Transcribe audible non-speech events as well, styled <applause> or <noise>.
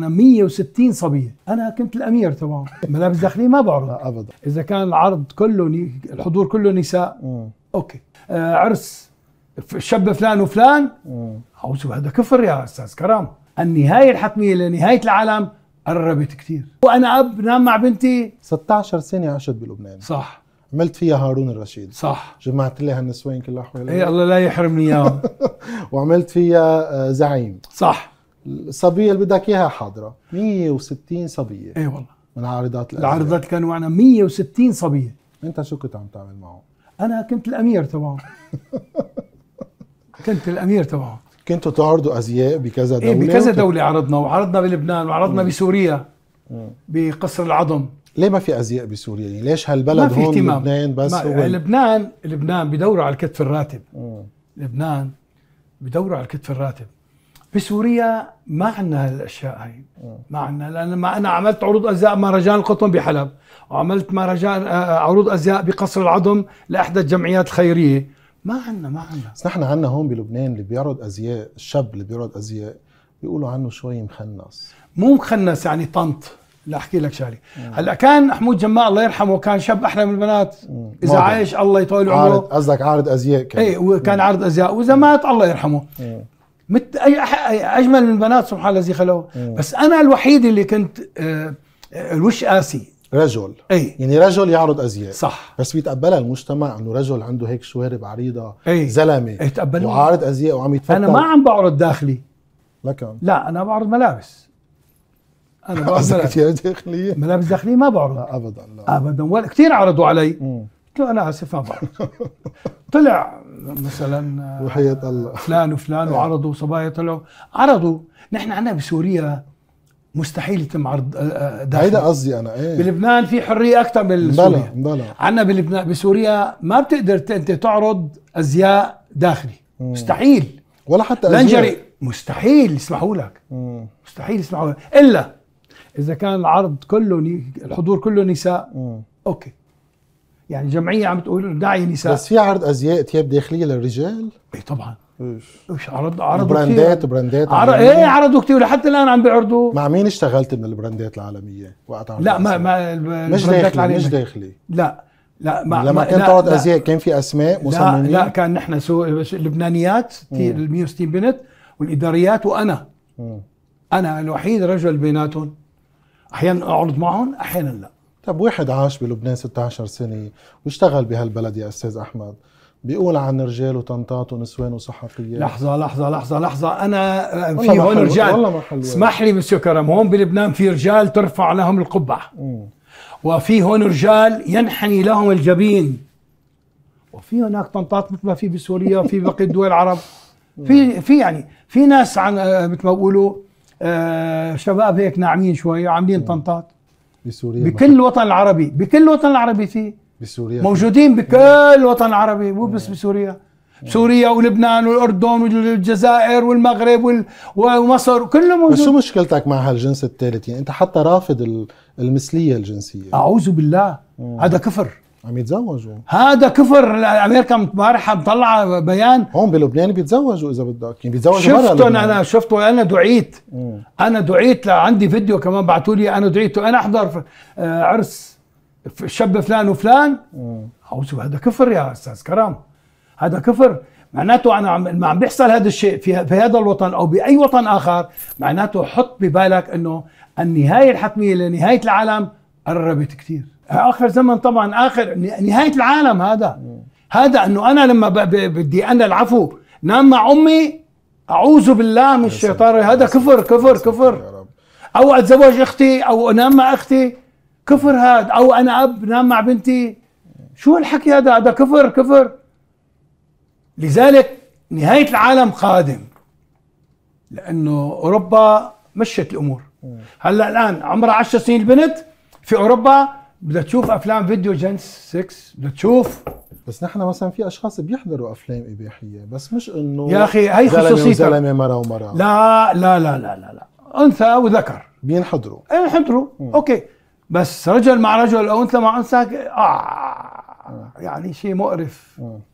انا 160 صبيه انا كنت الامير تبعهم ملابس داخليه ما بعرض ابدا اذا كان العرض كله ني... الحضور كله نساء مم. اوكي آه عرس شاب فلان وفلان اوسو هذا كفر يا استاذ كرام النهايه الحتميه لنهايه العالم قربت كثير وانا اب نام مع بنتي 16 سنه عشت بلبنان صح عملت فيها هارون الرشيد صح جمعت لي هالنسوان كلها حوالي ايه الله لا يحرمني اياهم <laughs> وعملت فيها آه، زعيم صح الصبيه اللي بدك اياها حاضره 160 صبيه اي والله من عارضات الأمير. العارضات اللي كانوا معنا 160 صبيه انت شو كنت عم تعمل معه انا كنت الامير تبعه <laughs> كنت الامير تبعه كنتوا تعرضوا ازياء بكذا إيه، دوله؟ ايه بكذا وكت... دوله عرضنا وعرضنا بلبنان وعرضنا مم. بسوريا مم. بقصر العظم ليه ما في ازياء بسوريا؟ يعني ليش هالبلد ما في هون لبنان بس ما... هو لبنان لبنان بدوروا على الكتف الراتب مم. لبنان بدوروا على الكتف الراتب بسوريا ما عندنا هالاشياء هي ما عندنا لان ما انا عملت عروض ازياء مهرجان القطن بحلب وعملت مهرجان آه، آه، عروض ازياء بقصر العظم لاحدى الجمعيات الخيريه ما عندنا ما عندنا بس نحن عندنا هون بلبنان اللي بيعرض ازياء الشاب اللي بيعرض ازياء بيقولوا عنه شوي مخنص مو مخنص يعني طنط لا احكي لك شغله هلا كان محمود جماع الله يرحمه كان شاب احلى من البنات اذا موضوع. عايش الله يطول عمره عارض قصدك عارض ازياء كان ايه وكان مم. عارض ازياء واذا مات الله يرحمه مم. مت اي أح- اجمل من البنات سبحان الذي خلقه بس انا الوحيد اللي كنت آه، الوش قاسي رجل أي. يعني رجل يعرض ازياء صح بس بيتقبلها المجتمع انه رجل عنده هيك شوارب عريضه أي. زلمه اي وعارض ازياء وعم يتفتح انا ما عم بعرض داخلي لكن لا انا بعرض ملابس انا بعرض ملابس داخليه ملابس داخليه ما بعرض لا ابدا لا ابدا ولا كثير عرضوا علي مم. قلت له انا اسف ما بعرف طلع مثلا آه، وحياة الله فلان وفلان وعرضوا صبايا طلعوا عرضوا نحن عندنا بسوريا مستحيل يتم عرض آه، آه، داخل هيدا قصدي انا ايه بلبنان في حريه اكثر من سوريا بلا عندنا بلبنان بسوريا ما بتقدر انت تعرض ازياء داخلي مم. مستحيل ولا حتى لنجري مستحيل يسمحوا لك مم. مستحيل يسمحوا لك الا اذا كان العرض كله الحضور كله نساء مم. اوكي يعني جمعيه عم تقول دعي نساء بس في عرض ازياء تياب داخليه للرجال؟ اي طبعا ايش عرض عرض براندات براندات عرض ايه عرضوا كثير لحتى الان عم بيعرضوا مع مين اشتغلت من البراندات العالميه وقت لا ما ما مش داخلي مش داخلي لا لا ما لما ما كان تعرض ازياء كان في اسماء مصممين لا, لا كان نحن سو لبنانيات ال 160 بنت والاداريات وانا م. انا الوحيد رجل بيناتهم احيانا اعرض معهم احيانا لا م. طب واحد عاش بلبنان 16 سنة واشتغل بهالبلد يا أستاذ أحمد بيقول عن رجال وطنطات ونسوان وصحفيات لحظة لحظة لحظة لحظة أنا في هون رجال اسمح لي مسيو كرم هون بلبنان في رجال ترفع لهم القبعة وفي هون رجال ينحني لهم الجبين وفي هناك طنطات مثل ما في بسوريا وفي بقية الدول العرب في في يعني في ناس عن مثل ما بيقولوا آه، شباب هيك ناعمين شوي عاملين طنطات بسوريا بكل الوطن العربي بكل الوطن العربي في بسوريا موجودين بكل الوطن العربي مو بس بسوريا سوريا ولبنان والاردن والجزائر والمغرب ومصر كله موجود بس شو مشكلتك مع هالجنس الثالث يعني انت حتى رافض المثليه الجنسيه اعوذ بالله مم. هذا كفر عم يتزوجوا هذا كفر امريكا امبارح مطلعه بيان هون بلبنان بيتزوجوا اذا بدك يعني بيتزوجوا شفتهم انا شفته انا دعيت مم. انا دعيت عندي فيديو كمان بعثوا لي انا دعيت انا احضر آه، عرس الشاب فلان وفلان عاوزوا هذا كفر يا استاذ كرم هذا كفر معناته انا عم ما عم بيحصل هذا الشيء في, في هذا الوطن او باي وطن اخر معناته حط ببالك انه النهايه الحتميه لنهايه العالم قربت كثير اخر زمن طبعا اخر نهايه العالم هذا هذا انه انا لما بدي انا العفو نام مع امي اعوذ بالله من الشيطان هذا كفر كفر كفر او اتزوج اختي او انام مع اختي كفر هذا او انا اب نام مع بنتي شو الحكي هذا هذا كفر كفر لذلك نهايه العالم قادم لانه اوروبا مشت الامور هلا الان عمرها 10 سنين البنت في اوروبا بدها تشوف افلام فيديو جنس 6 بدها تشوف بس نحن مثلا في اشخاص بيحضروا افلام اباحيه بس مش انه يا اخي هي خصوصيتك زلمه مره ومره لا لا لا لا لا لا انثى وذكر بينحضروا إيه، بينحضروا اوكي بس رجل مع رجل او انثى مع انثى آه يعني شيء مقرف م.